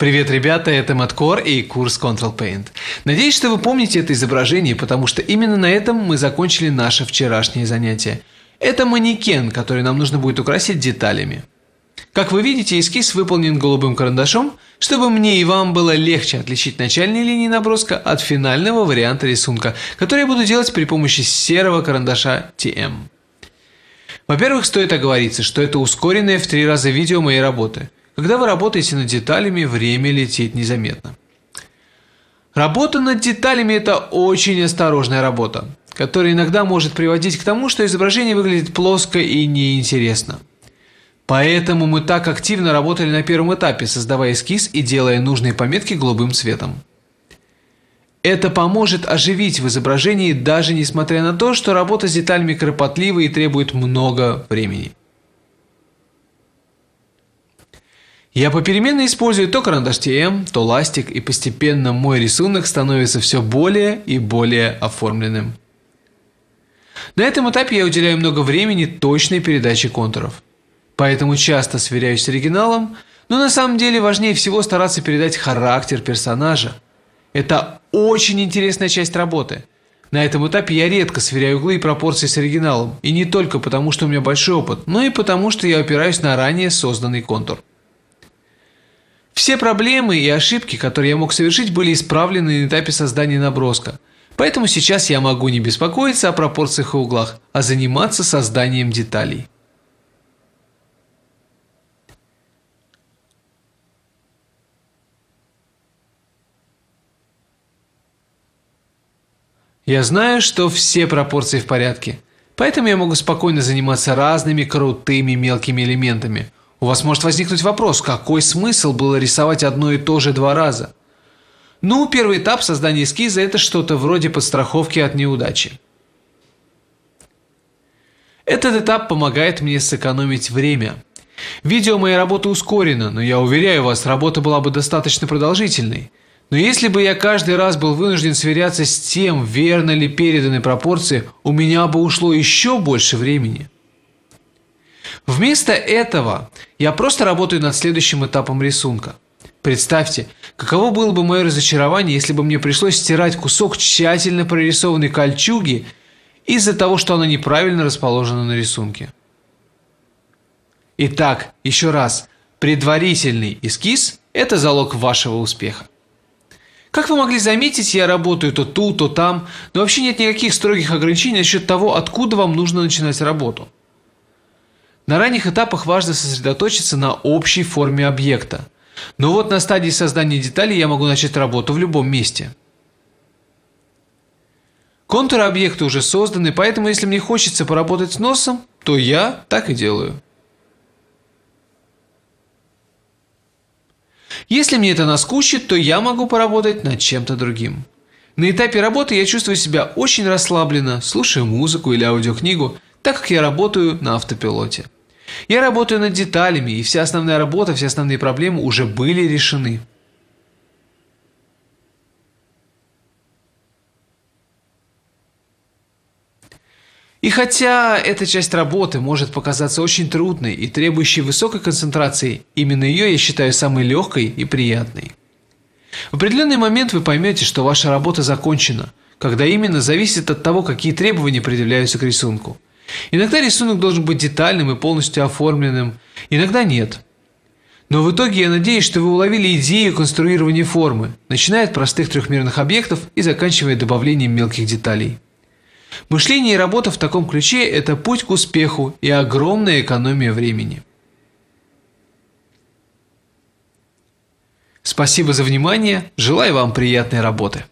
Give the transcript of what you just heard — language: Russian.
Привет, ребята, это Маткор и курс Control Paint. Надеюсь, что вы помните это изображение, потому что именно на этом мы закончили наше вчерашнее занятие. Это манекен, который нам нужно будет украсить деталями. Как вы видите, эскиз выполнен голубым карандашом, чтобы мне и вам было легче отличить начальные линии наброска от финального варианта рисунка, который я буду делать при помощи серого карандаша TM. Во-первых, стоит оговориться, что это ускоренное в три раза видео моей работы – когда вы работаете над деталями, время летит незаметно. Работа над деталями – это очень осторожная работа, которая иногда может приводить к тому, что изображение выглядит плоско и неинтересно. Поэтому мы так активно работали на первом этапе, создавая эскиз и делая нужные пометки голубым цветом. Это поможет оживить в изображении, даже несмотря на то, что работа с деталями кропотлива и требует много времени. Я попеременно использую то карандаш TM, то ластик, и постепенно мой рисунок становится все более и более оформленным. На этом этапе я уделяю много времени точной передаче контуров. Поэтому часто сверяюсь с оригиналом, но на самом деле важнее всего стараться передать характер персонажа. Это очень интересная часть работы. На этом этапе я редко сверяю углы и пропорции с оригиналом, и не только потому, что у меня большой опыт, но и потому, что я опираюсь на ранее созданный контур. Все проблемы и ошибки, которые я мог совершить, были исправлены на этапе создания наброска. Поэтому сейчас я могу не беспокоиться о пропорциях и углах, а заниматься созданием деталей. Я знаю, что все пропорции в порядке, поэтому я могу спокойно заниматься разными крутыми мелкими элементами – у вас может возникнуть вопрос, какой смысл было рисовать одно и то же два раза? Ну, первый этап создания эскиза – это что-то вроде подстраховки от неудачи. Этот этап помогает мне сэкономить время. Видео моей работы ускорено, но я уверяю вас, работа была бы достаточно продолжительной. Но если бы я каждый раз был вынужден сверяться с тем, верно ли переданы пропорции, у меня бы ушло еще больше времени. Вместо этого я просто работаю над следующим этапом рисунка. Представьте, каково было бы мое разочарование, если бы мне пришлось стирать кусок тщательно прорисованной кольчуги из-за того, что она неправильно расположена на рисунке. Итак, еще раз, предварительный эскиз – это залог вашего успеха. Как вы могли заметить, я работаю то тут, то там, но вообще нет никаких строгих ограничений насчет того, откуда вам нужно начинать работу – на ранних этапах важно сосредоточиться на общей форме объекта. Но вот на стадии создания деталей я могу начать работу в любом месте. Контуры объекта уже созданы, поэтому если мне хочется поработать с носом, то я так и делаю. Если мне это наскучит, то я могу поработать над чем-то другим. На этапе работы я чувствую себя очень расслабленно, слушаю музыку или аудиокнигу, так как я работаю на автопилоте. Я работаю над деталями, и вся основная работа, все основные проблемы уже были решены. И хотя эта часть работы может показаться очень трудной и требующей высокой концентрации, именно ее я считаю самой легкой и приятной. В определенный момент вы поймете, что ваша работа закончена, когда именно зависит от того, какие требования предъявляются к рисунку – Иногда рисунок должен быть детальным и полностью оформленным, иногда нет. Но в итоге я надеюсь, что вы уловили идею конструирования формы, начиная от простых трехмерных объектов и заканчивая добавлением мелких деталей. Мышление и работа в таком ключе – это путь к успеху и огромная экономия времени. Спасибо за внимание, желаю вам приятной работы.